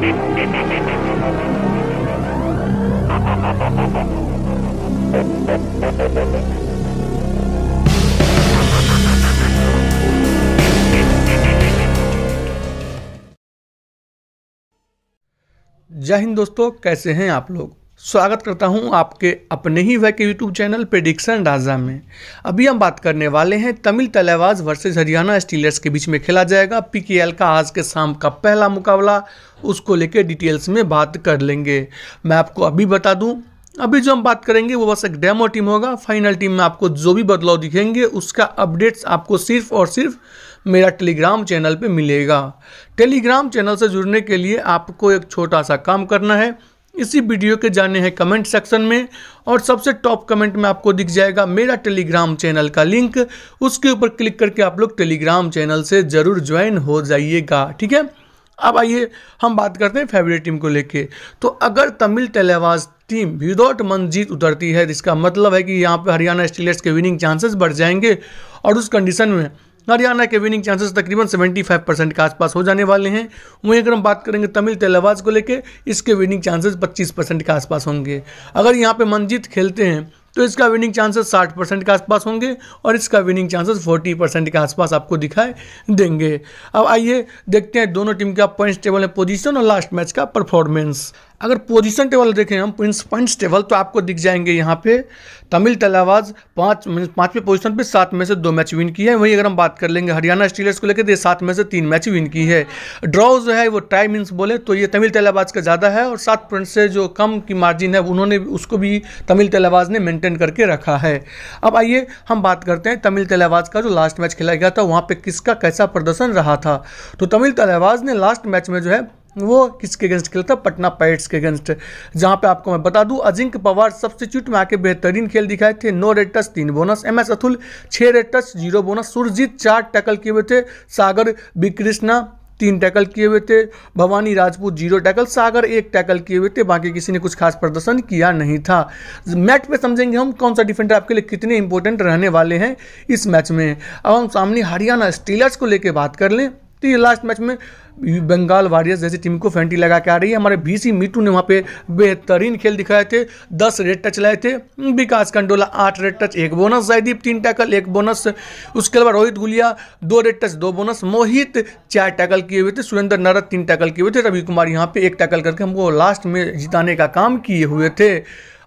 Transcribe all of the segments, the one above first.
जय हिंद दोस्तों कैसे हैं आप लोग स्वागत करता हूं आपके अपने ही वह के यूट्यूब चैनल प्रेडिक्शन राजा में अभी हम बात करने वाले हैं तमिल तलेवाज वर्सेस हरियाणा स्टीलर्स के बीच में खेला जाएगा पीकेएल का आज के शाम का पहला मुकाबला उसको लेकर डिटेल्स में बात कर लेंगे मैं आपको अभी बता दूं अभी जो हम बात करेंगे वो बस एक डेमो टीम होगा फाइनल टीम में आपको जो भी बदलाव दिखेंगे उसका अपडेट्स आपको सिर्फ और सिर्फ मेरा टेलीग्राम चैनल पे मिलेगा टेलीग्राम चैनल से जुड़ने के लिए आपको एक छोटा सा काम करना है इसी वीडियो के जाने हैं कमेंट सेक्शन में और सबसे टॉप कमेंट में आपको दिख जाएगा मेरा टेलीग्राम चैनल का लिंक उसके ऊपर क्लिक करके आप लोग टेलीग्राम चैनल से ज़रूर ज्वाइन हो जाइएगा ठीक है अब आइए हम बात करते हैं फेवरेट टीम को लेके तो अगर तमिल टेलीवाज टीम विदाउट मन जीत उतरती है तो इसका मतलब है कि यहाँ पर हरियाणा स्टीलर्स के विनिंग चांसेस बढ़ जाएंगे और उस कंडीशन में हरियाणा के विनिंग चांसेस तकरीबन 75 परसेंट के आसपास हो जाने वाले हैं वहीं अगर हम बात करेंगे तमिल तेलवाज को लेकर इसके विनिंग चांसेस 25 परसेंट के आसपास होंगे अगर यहाँ पे मनजीत खेलते हैं तो इसका विनिंग चांसेस 60 परसेंट के आसपास होंगे और इसका विनिंग चांसेस 40 परसेंट के आसपास आपको दिखाई देंगे अब आइए देखते हैं दोनों टीम का पॉइंट्स टेबल है पोजीशन और लास्ट मैच का परफॉर्मेंस अगर पोजीशन टेबल देखें हम पॉइंट्स टेबल तो आपको दिख जाएंगे यहाँ पे तमिल तलावाज पाँच पाँचवें पोजीशन पे सात में से दो मैच विन की है वहीं अगर हम बात कर लेंगे हरियाणा स्टीलर्स को लेकर तो सात में से तीन मैच विन की है ड्रॉ जो है वो टाई मीन्स बोले तो ये तमिल तलावाज का ज़्यादा है और सात पॉइंट से जो कम की मार्जिन है उन्होंने उसको भी तमिल तलावाज ने मेनटेन करके रखा है अब आइए हम बात करते हैं तमिल तलावाज का जो लास्ट मैच खेला गया था वहाँ पर किसका कैसा प्रदर्शन रहा था तो तमिल तलावाज ने लास्ट मैच में जो है वो किसके अगेंस्ट खेला था पटना पाइरेट्स के अगेंस्ट जहां पे आपको मैं बता दूं अजिंक्य पवार सब्सिट्यूट में आके बेहतरीन खेल दिखाए थे नौ रेड टच तीन बोनस एम एस अथुल छः raid touch zero bonus Surjeet चार टैकल किए हुए थे सागर बिकृष्णा तीन टैकल किए हुए थे भवानी राजपूत जीरो टैकल सागर एक टैकल किए हुए थे बाकी किसी ने कुछ खास प्रदर्शन किया नहीं था मैच पे समझेंगे हम कौन सा डिफेंडर आपके लिए कितने इंपॉर्टेंट रहने वाले हैं इस मैच में अब हम सामने हरियाणा स्टीलर्स को लेकर बात कर लें तो ये लास्ट मैच में बंगाल वॉरियर्स जैसी टीम को फेंटी लगा के आ रही है हमारे बीसी मिटू ने वहाँ पे बेहतरीन खेल दिखाए थे दस रेड टच लाए थे विकास कंडोला आठ रेड टच एक बोनस जयदीप तीन टैकल एक बोनस उसके अलावा रोहित गुलिया दो रेड टच दो बोनस मोहित चार टैकल किए हुए थे सुरेंद्र नरद तीन टैकल किए हुए थे रवि कुमार यहाँ पे एक टैकल करके हमको लास्ट में जिताने का काम किए हुए थे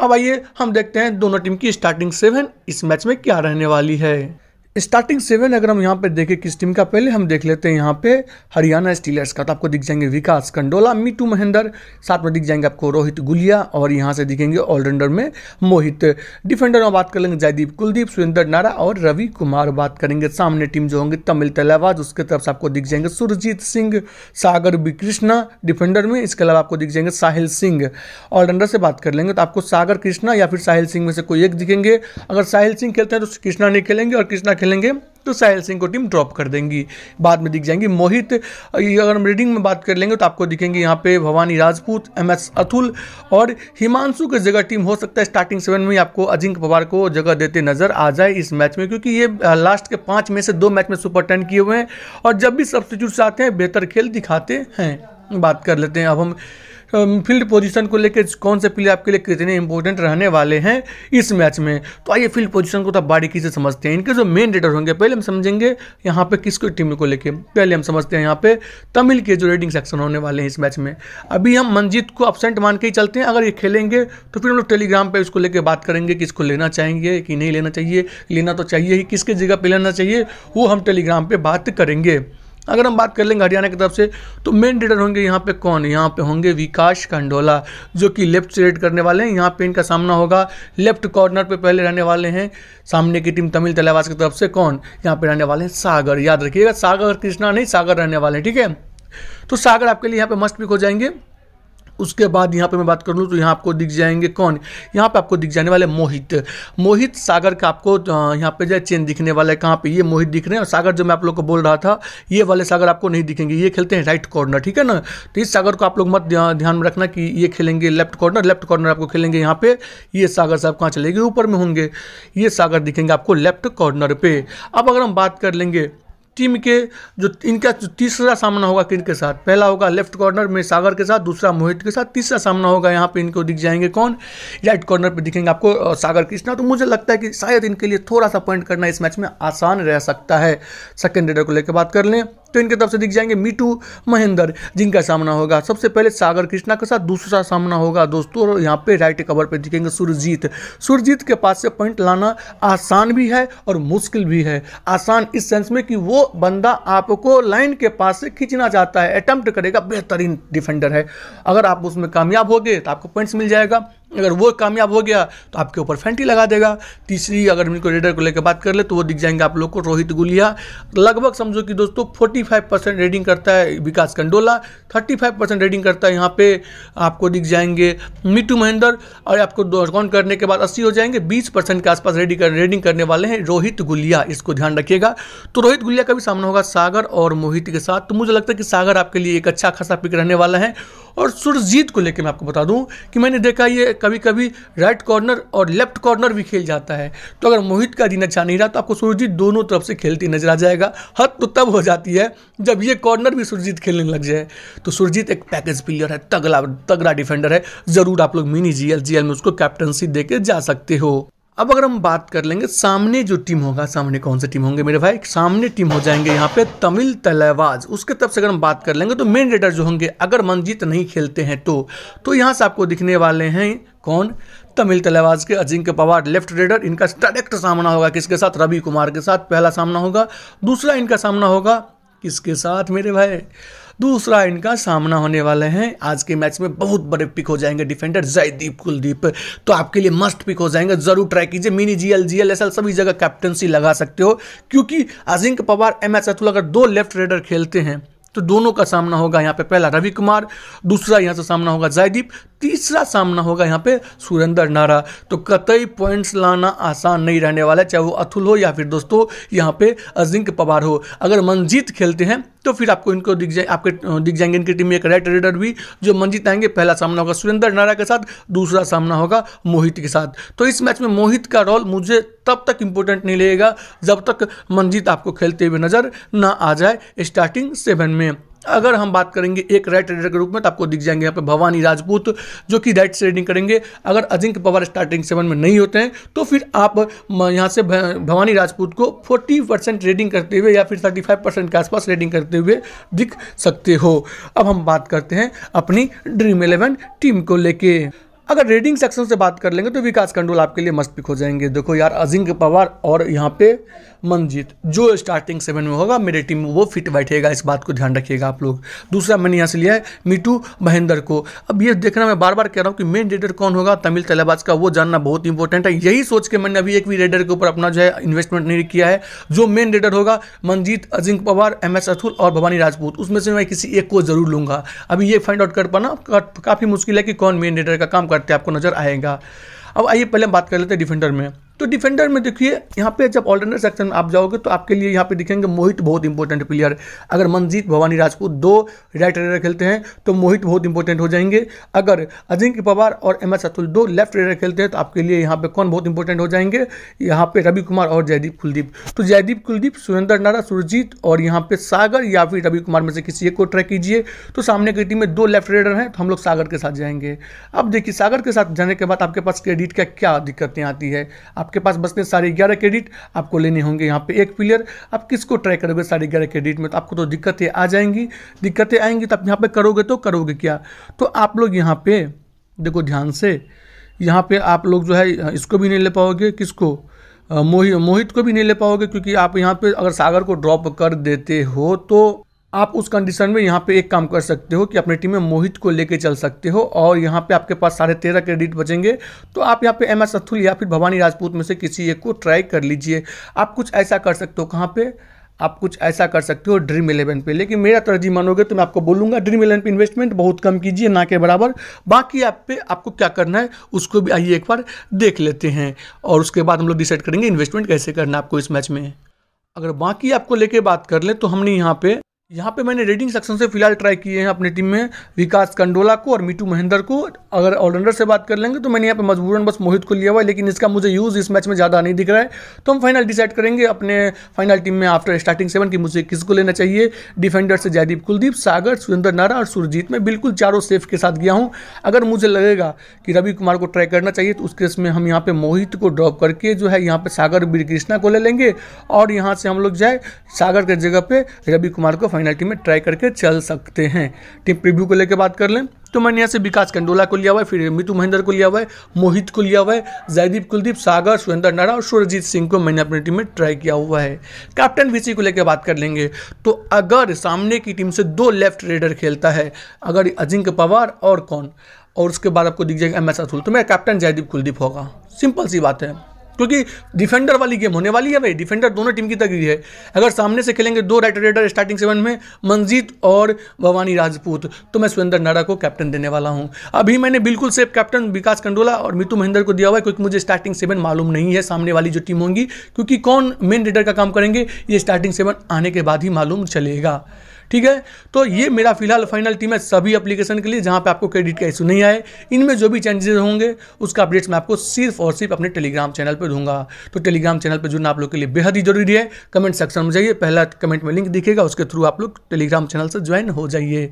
अब आइए हम देखते हैं दोनों टीम की स्टार्टिंग सेवन इस मैच में क्या रहने वाली है स्टार्टिंग सेवन अगर हम यहाँ पे देखें किस टीम का पहले हम देख लेते हैं यहाँ पे हरियाणा स्टीलर्स का तो आपको दिख जाएंगे विकास कंडोला मीटू महेंद्र साथ में दिख जाएंगे आपको रोहित गुलिया और यहाँ से दिखेंगे ऑलराउंडर में मोहित डिफेंडर में बात कर लेंगे जयदीप कुलदीप सुरेंद्र नारा और रवि कुमार बात करेंगे सामने टीम जो होंगे तमिल तलावाज उसके तरफ से आपको दिख जाएंगे सुरजीत सिंह सागर बी कृष्णा डिफेंडर में इसके अलावा आपको दिख जाएंगे साहिल सिंह ऑलराउंडर से बात कर लेंगे तो आपको सागर कृष्णा या फिर साहिल सिंह में से कोई एक दिखेंगे अगर साहिल सिंह खेलते हैं तो कृष्णा नहीं खेलेंगे और कृष्णा खेलेंगे तो साहिल सिंह को टीम ड्रॉप कर देंगी बाद में दिख जाएंगी मोहित अगर हम रीडिंग में बात कर लेंगे तो आपको दिखेंगे यहाँ पे भवानी राजपूत एम एस अतुल और हिमांशु की जगह टीम हो सकता है स्टार्टिंग सेवन में आपको अजिंक्य पवार को जगह देते नजर आ जाए इस मैच में क्योंकि ये लास्ट के पाँच में से दो मैच में सुपर टेन किए हुए हैं और जब भी सब्सटीट्यूट्स आते हैं बेहतर खेल दिखाते हैं बात कर लेते हैं अब हम फील्ड पोजीशन को लेकर कौन से प्लेयर आपके लिए कितने इंपॉर्टेंट रहने वाले हैं इस मैच में तो आइए फील्ड पोजीशन को तो बारीकी से समझते हैं इनके जो मेन रेडर होंगे पहले हम समझेंगे यहाँ पे किसको टीम को लेकर पहले हम समझते हैं यहाँ पे तमिल के जो रेडिंग सेक्शन होने वाले हैं इस मैच में अभी हम मंजीत को अपसेंट मान के ही चलते हैं अगर ये खेलेंगे तो फिर हम लोग टेलीग्राम पर इसको लेकर बात करेंगे कि इसको लेना चाहेंगे कि नहीं लेना चाहिए लेना तो चाहिए ही किसके जगह पर लेना चाहिए वो हम टेलीग्राम पर बात करेंगे अगर हम बात कर लेंगे हरियाणा की तरफ से तो मेन रीडर होंगे यहाँ पे कौन यहाँ पे होंगे विकास कंडोला जो कि लेफ्ट से रेड करने वाले हैं यहाँ पे इनका सामना होगा लेफ्ट कॉर्नर पे पहले रहने वाले हैं सामने की टीम तमिल तलावास की तरफ से कौन यहाँ पे रहने वाले हैं सागर याद रखिएगा सागर कृष्णा नहीं सागर रहने वाले हैं ठीक है तो सागर आपके लिए यहाँ पे मस्ट पिक हो जाएंगे उसके बाद यहाँ पे मैं बात कर लूँ तो यहाँ आपको दिख जाएंगे कौन यहाँ पे आपको दिख जाने वाले मोहित मोहित सागर का आपको यहाँ पे जो चेन दिखने वाला है कहाँ पे ये मोहित दिख रहे हैं और सागर जो मैं आप लोग को बोल रहा था ये वाले सागर आपको नहीं दिखेंगे ये खेलते हैं राइट कॉर्नर ठीक है ना तो इस सागर को आप लोग मत ध्यान में रखना कि ये खेलेंगे लेफ्ट कॉर्नर लेफ्ट कॉर्नर आपको खेलेंगे यहाँ पे ये सागर साहब कहाँ चलेंगे ऊपर में होंगे ये सागर दिखेंगे आपको लेफ्ट कॉर्नर पर अब अगर हम बात कर लेंगे टीम के जो इनका जो तीसरा सामना होगा किन के साथ पहला होगा लेफ्ट कॉर्नर में सागर के साथ दूसरा मोहित के साथ तीसरा सामना होगा यहाँ पे इनको दिख जाएंगे कौन राइट कॉर्नर पे दिखेंगे आपको सागर कृष्णा तो मुझे लगता है कि शायद इनके लिए थोड़ा सा पॉइंट करना इस मैच में आसान रह सकता है सेकेंड रेडर को लेकर बात कर लें तो इनके तरफ से दिख जाएंगे मीटू महेंद्र जिनका सामना होगा सबसे पहले सागर कृष्णा के साथ दूसरा सामना होगा दोस्तों और यहाँ पे राइट कवर पे दिखेंगे सुरजीत सुरजीत के पास से पॉइंट लाना आसान भी है और मुश्किल भी है आसान इस सेंस में कि वो बंदा आपको लाइन के पास से खींचना चाहता है अटैम्प्ट करेगा बेहतरीन डिफेंडर है अगर आप उसमें कामयाब हो गए तो आपको पॉइंट्स मिल जाएगा अगर वो कामयाब हो गया तो आपके ऊपर फैंटी लगा देगा तीसरी अगर इनको रेडर को लेकर बात कर ले तो वो दिख जाएंगे आप लोग को रोहित गुलिया लगभग समझो कि दोस्तों 45 परसेंट रेडिंग करता है विकास कंडोला 35 परसेंट रेडिंग करता है यहाँ पे आपको दिख जाएंगे मिटू महेंद्र और आपको काउंट करने के बाद अस्सी हो जाएंगे बीस के आसपास रेडिंग कर, रेडिंग करने वाले हैं रोहित गुलिया इसको ध्यान रखिएगा तो रोहित गुलिया का भी सामना होगा सागर और मोहित के साथ तो मुझे लगता है कि सागर आपके लिए एक अच्छा खासा पिक रहने वाला है और सुरजीत को लेकर मैं आपको बता दूं कि मैंने देखा ये कभी कभी राइट कॉर्नर और लेफ्ट कॉर्नर भी खेल जाता है तो अगर मोहित का दिन अच्छा नहीं रहा तो आपको सुरजीत दोनों तरफ से खेलती नजर आ जाएगा हद तो तब हो जाती है जब ये कॉर्नर भी सुरजीत खेलने लग जाए तो सुरजीत एक पैकेज प्लेयर है तगड़ा तगड़ा डिफेंडर है ज़रूर आप लोग मिनी जी एल में उसको कैप्टनसी दे जा सकते हो अब अगर हम बात कर लेंगे सामने जो टीम होगा सामने कौन से टीम होंगे मेरे भाई सामने टीम हो जाएंगे यहाँ पे तमिल तलेबाज उसके तरफ से अगर हम बात कर लेंगे तो मेन रेडर जो होंगे अगर मनजीत नहीं खेलते हैं तो तो यहाँ से आपको दिखने वाले हैं कौन तमिल तलेबाज के अजिंक्य पवार लेफ्ट रेडर इनका डायरेक्ट सामना होगा किसके साथ रवि कुमार के साथ पहला सामना होगा दूसरा इनका सामना होगा किसके साथ मेरे भाई दूसरा इनका सामना होने वाले हैं आज के मैच में बहुत बड़े पिक हो जाएंगे डिफेंडर जयदीप कुलदीप तो आपके लिए मस्ट पिक हो जाएंगे जरूर ट्राई कीजिए मिनी जीएल जीएल एस सभी जगह कैप्टनसी लगा सकते हो क्योंकि अजिंक पवार एम एस अतुल अगर दो लेफ्ट रेडर खेलते हैं तो दोनों का सामना होगा यहाँ पे पहला रवि कुमार दूसरा यहाँ से सामना होगा जयदीप तीसरा सामना होगा यहाँ पे सुरेंद्र नारा तो कतई पॉइंट्स लाना आसान नहीं रहने वाला है चाहे वो अथुल हो या फिर दोस्तों यहाँ पे अजिंक पवार हो अगर मनजीत खेलते हैं तो फिर आपको इनको दिख जाए आपके दिख जाएंगे इनकी टीम में एक राइट रेडर भी जो मनजीत आएंगे पहला सामना होगा सुरेंद्र नारा के साथ दूसरा सामना होगा मोहित के साथ तो इस मैच में मोहित का रोल मुझे तब तक इंपॉर्टेंट नहीं लगेगा जब तक मनजीत आपको खेलते हुए नजर ना आ जाए स्टार्टिंग सेवन में अगर हम बात करेंगे एक राइट रेडर के रूप में तो आपको दिख जाएंगे यहाँ पे भवानी राजपूत जो कि राइट ट्रेडिंग रेडिंग करेंगे अगर अजिंक्य पवार स्टार्टिंग सेवन में नहीं होते हैं तो फिर आप यहाँ से भवानी राजपूत को फोर्टी परसेंट रेडिंग करते हुए या फिर थर्टी फाइव परसेंट के आसपास रेडिंग करते हुए दिख सकते हो अब हम बात करते हैं अपनी ड्रीम इलेवन टीम को लेकर अगर रेडिंग सेक्शन से बात कर लेंगे तो विकास कंडोल आपके लिए मस्त पिक हो जाएंगे देखो यार अजिंक पवार और यहाँ पे मनजीत जो स्टार्टिंग सेवन में होगा मेरे टीम में वो फिट बैठेगा इस बात को ध्यान रखिएगा आप लोग दूसरा मैंने यहाँ से लिया है मीटू महेंद्र को अब ये देखना मैं बार बार कह रहा हूँ कि मेन रेडर कौन होगा तमिल तलेबाज का वो जानना बहुत इंपॉर्टेंट है यही सोच के मैंने अभी एक भी रेडर के ऊपर अपना जो है इन्वेस्टमेंट नहीं किया है जो मेन रेडर होगा मनजीत अजिंक पवार एम एस अथुल और भवानी राजपूत उसमें से मैं किसी एक को जरूर लूंगा अभी ये फाइंड आउट कर पाना काफ़ी मुश्किल है कि कौन मेन रेडर का काम कर करते आपको नजर आएगा अब आइए पहले हम बात कर लेते हैं डिफेंडर में तो डिफेंडर में देखिए यहाँ पे जब ऑलराउंडर सेक्शन में आप जाओगे तो आपके लिए यहाँ पे दिखेंगे मोहित बहुत इंपॉर्टेंट प्लेयर अगर मनजीत भवानी राजपूत दो राइट रेडर खेलते हैं तो मोहित बहुत इंपॉर्टेंट हो जाएंगे अगर अजिंक्य पवार और एम एस अतुल दो लेफ्ट रेडर खेलते हैं तो आपके लिए यहाँ पे कौन बहुत इंपॉर्टेंट हो जाएंगे यहाँ पे रवि कुमार और जयदीप कुलदीप तो जयदीप कुलदीप सुरेंद्र नारा सुरजीत और यहाँ पे सागर या फिर रवि कुमार में से किसी एक को ट्रैक कीजिए तो सामने की टीम में दो लेफ्ट रेडर हैं तो हम लोग सागर के साथ जाएंगे अब देखिए सागर के साथ जाने के बाद आपके पास क्रेडिट का क्या दिक्कतें आती है आप आपके पास बसने साढ़े ग्यारह क्रेडिट आपको लेने होंगे यहाँ पे एक प्लेयर आप किसको ट्राई करोगे साढ़े ग्यारह क्रेडिट में तो आपको तो दिक्कतें आ जाएंगी दिक्कतें आएंगी तो आप यहाँ पर करोगे तो करोगे क्या तो आप लोग यहाँ पे देखो ध्यान से यहाँ पे आप लोग जो है इसको भी नहीं ले पाओगे किसको मोहित मोहित को भी नहीं ले पाओगे क्योंकि आप यहाँ पे अगर सागर को ड्रॉप कर देते हो तो आप उस कंडीशन में यहाँ पे एक काम कर सकते हो कि अपनी टीम में मोहित को लेके चल सकते हो और यहाँ पे आपके पास साढ़े तेरह क्रेडिट बचेंगे तो आप यहाँ पे एम एस अथुल या फिर भवानी राजपूत में से किसी एक को ट्राई कर लीजिए आप कुछ ऐसा कर सकते हो कहाँ पे आप कुछ ऐसा कर सकते हो ड्रीम इलेवन पे लेकिन मेरा तरजीह मानोगे तो मैं आपको बोलूँगा ड्रीम इलेवन पे इन्वेस्टमेंट बहुत कम कीजिए ना के बराबर बाकी आप पे आपको क्या करना है उसको भी आइए एक बार देख लेते हैं और उसके बाद हम लोग डिसाइड करेंगे इन्वेस्टमेंट कैसे करना है आपको इस मैच में अगर बाकी आपको लेके बात कर लें तो हमने यहाँ पे यहाँ पे मैंने रेडिंग सेक्शन से फिलहाल ट्राई किए हैं अपनी टीम में विकास कंडोला को और मीटू महेंद्र को अगर ऑलराउंडर से बात कर लेंगे तो मैंने यहाँ पे मजबूरन बस मोहित को लिया हुआ है लेकिन इसका मुझे यूज़ इस मैच में ज़्यादा नहीं दिख रहा है तो हम फाइनल डिसाइड करेंगे अपने फाइनल टीम में आफ्टर स्टार्टिंग सेवन की मुझे किसको लेना चाहिए डिफेंडर से जयदीप कुलदीप सागर सुरेंद्र नारा और सुरजीत में बिल्कुल चारों सेफ के साथ गया हूँ अगर मुझे लगेगा कि रवि कुमार को ट्राई करना चाहिए तो उस केस में हम यहाँ पर मोहित को ड्रॉप करके जो है यहाँ पे सागर वीर कृष्णा को ले लेंगे और यहाँ से हम लोग जाए सागर के जगह पर रवि कुमार को टीम में ट्राई करके चल सकते हैं टीम प्रीव्यू को लेकर बात कर लें तो मैंने यहाँ से विकास कंडोला को लिया हुआ है फिर मितु महेंद्र को लिया हुआ है मोहित को लिया हुआ है जयदीप कुलदीप सागर सुरेंद्र नारा और सुरजीत सिंह को मैंने अपनी टीम में ट्राई किया हुआ है कैप्टन वी को लेकर बात कर लेंगे तो अगर सामने की टीम से दो लेफ्ट रेडर खेलता है अगर अजिंक्य पवार और कौन और उसके बाद आपको दिख जाएगा एम एस अतुल तो मेरा कैप्टन जयदीप कुलदीप होगा सिंपल सी बात है क्योंकि डिफेंडर वाली गेम होने वाली है भाई डिफेंडर दोनों टीम की तगड़ी है अगर सामने से खेलेंगे दो राइट रेडर स्टार्टिंग सेवन में मंजीत और भवानी राजपूत तो मैं सुरेंद्र नाडा को कैप्टन देने वाला हूँ अभी मैंने बिल्कुल सेफ कैप्टन विकास कंडोला और मितु महेंद्र को दिया हुआ है क्योंकि मुझे स्टार्टिंग सेवन मालूम नहीं है सामने वाली जो टीम होंगी क्योंकि कौन मेन रेडर का काम करेंगे ये स्टार्टिंग सेवन आने के बाद ही मालूम चलेगा ठीक है तो ये मेरा फिलहाल फाइनल टीम है सभी एप्लीकेशन के लिए जहाँ पे आपको क्रेडिट का इशू नहीं आए इनमें जो भी चेंजेस होंगे उसका अपडेट्स मैं आपको सिर्फ और सिर्फ अपने टेलीग्राम चैनल पर दूंगा तो टेलीग्राम चैनल पर जुड़ना आप लोग के लिए बेहद ही जरूरी है कमेंट सेक्शन में जाइए पहला कमेंट में लिंक दिखेगा उसके थ्रू आप लोग टेलीग्राम चैनल से ज्वाइन हो जाइए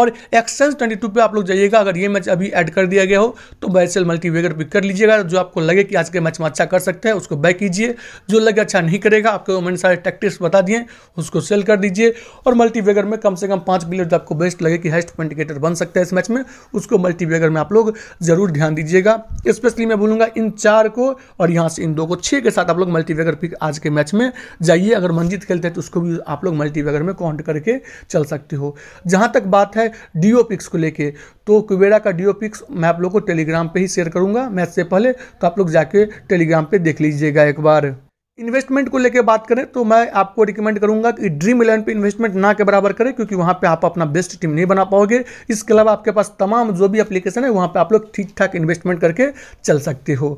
और एक्सेंस ट्वेंटी टू पर आप लोग जाइएगा अगर ये मैच अभी ऐड कर दिया गया हो तो बैसेल मल्टीवेगर पिक कर लीजिएगा जो आपको लगे कि आज के मैच में अच्छा कर सकते हैं उसको बैक कीजिए जो लगे अच्छा नहीं करेगा आपको मैंने सारे टैक्टिक्स बता दिए उसको सेल कर दीजिए और मल्टीवेगर अगर में कम से कम पांच प्लेयर जो आपको बेस्ट लगे कि हाइस्ट पॉइंटिकेटर बन सकता है इस मैच में उसको मल्टी अगर में आप लोग जरूर ध्यान दीजिएगा स्पेशली मैं बोलूँगा इन चार को और यहाँ से इन दो को छः के साथ आप लोग मल्टी पिक आज के मैच में जाइए अगर मंजित खेलते हैं तो उसको भी आप लोग मल्टी में काउंट करके चल सकते हो जहां तक बात है डीओ पिक्स को लेकर तो कुबेरा का डीओ पिक्स मैं आप लोग को टेलीग्राम पर ही शेयर करूंगा मैच से पहले तो आप लोग जाके टेलीग्राम पर देख लीजिएगा एक बार इन्वेस्टमेंट को लेकर बात करें तो मैं आपको रिकमेंड करूंगा कि ड्रीम इलेवन पे इन्वेस्टमेंट ना के बराबर करें क्योंकि वहां पे आप अपना बेस्ट टीम नहीं बना पाओगे इसके अलावा आपके पास तमाम जो भी एप्लीकेशन है वहां पे आप लोग ठीक ठाक इन्वेस्टमेंट करके चल सकते हो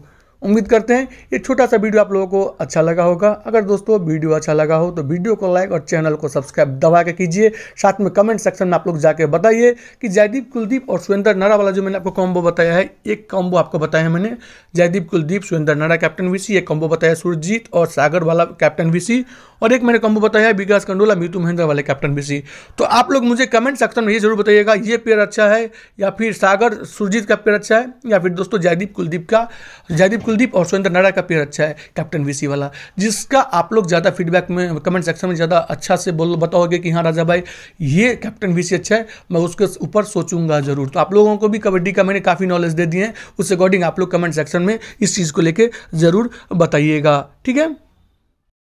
उम्मीद करते हैं ये छोटा सा वीडियो आप लोगों को अच्छा लगा होगा अगर दोस्तों वीडियो अच्छा लगा हो तो वीडियो को लाइक और चैनल को सब्सक्राइब दबा के कीजिए साथ में कमेंट सेक्शन में आप लोग जाके बताइए कि जयदीप कुलदीप और सुरेंद्र नरा वाला जो मैंने आपको कॉम्बो बताया है एक कॉम्बो आपको बताया है मैंने जयदीप कुलदीप सुरेंद्र नड़ा कैप्टन वी एक कॉम्बो बताया सुरजीत और सागर वाला कैप्टन वी और एक मैंने कॉम्बो बताया है विकास कंडोला मीतू महेंद्र वाले कैप्टन वी तो आप लोग मुझे कमेंट सेक्शन में ये जरूर बताइएगा ये पेयर अच्छा है या फिर सागर सुरजीत का पेयर अच्छा है या फिर दोस्तों जयदीप कुलदीप का जयदीप कुलदीप और सुरेंद्र नारायण का पेयर अच्छा है कैप्टन वी वाला जिसका आप लोग ज़्यादा फीडबैक में कमेंट सेक्शन में ज़्यादा अच्छा से बोल बताओगे कि हाँ राजा भाई ये कैप्टन वी अच्छा है मैं उसके ऊपर सोचूंगा जरूर तो आप लोगों को भी कबड्डी का मैंने काफ़ी नॉलेज दे दिए हैं उस अकॉर्डिंग आप लोग कमेंट सेक्शन में इस चीज़ को लेकर ज़रूर बताइएगा ठीक है